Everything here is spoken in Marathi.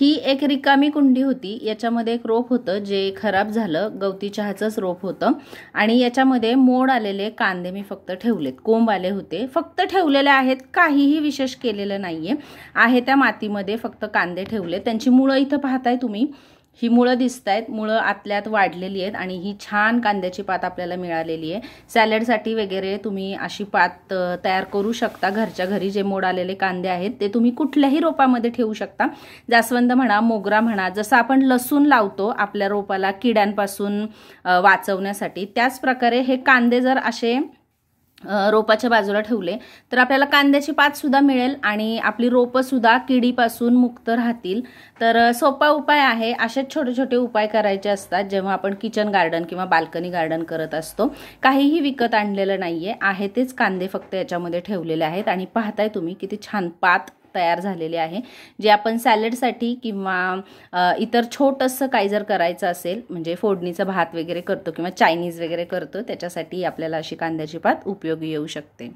ही एक रिकामी कुंडी होती याच्यामध्ये एक रोप होतं जे खराब झालं गवती चहाचंच रोप होतं आणि याच्यामध्ये मोड आलेले कांदे मी फक्त ठेवलेत कोंब आले होते फक्त ठेवलेले आहेत काहीही विशेष केलेलं नाही आहे त्या मातीमध्ये फक्त कांदे ठेवले त्यांची मुळं इथं पाहताय तुम्ही ही मुळं दिसत आहेत मुळं आतल्यात वाढलेली आहेत आणि ही छान कांद्याची पात आपल्याला मिळालेली आहे सॅलडसाठी वगैरे तुम्ही अशी पात तयार करू शकता घरच्या घरी जे मोड आलेले कांदे आहेत ते तुम्ही कुठल्याही रोपामध्ये ठेवू शकता जास्वंद म्हणा मोगरा म्हणा जसं आपण लसूण लावतो आपल्या रोपाला किड्यांपासून वाचवण्यासाठी त्याच प्रकारे हे कांदे जर असे रोपाच्या बाजूला ठेवले तर आपल्याला कांद्याची पातसुद्धा मिळेल आणि आपली रोपंसुद्धा किडीपासून मुक्त राहतील तर सोपा उपाय आहे असेच छोटे छोटे उपाय करायचे असतात जेव्हा आपण किचन गार्डन किंवा बाल्कनी गार्डन करत असतो काहीही विकत आणलेलं नाही आहे तेच कांदे फक्त याच्यामध्ये ठेवलेले आहेत आणि पाहताय तुम्ही किती छान पात तयार झालेले आहे जे आपण सॅलडसाठी किंवा इतर छोटंसं काय जर करायचं असेल म्हणजे फोडणीचा भात वगैरे करतो किंवा चायनीज वगैरे करतो त्याच्यासाठी आपल्याला अशी कांद्याची पात उपयोगी येऊ शकते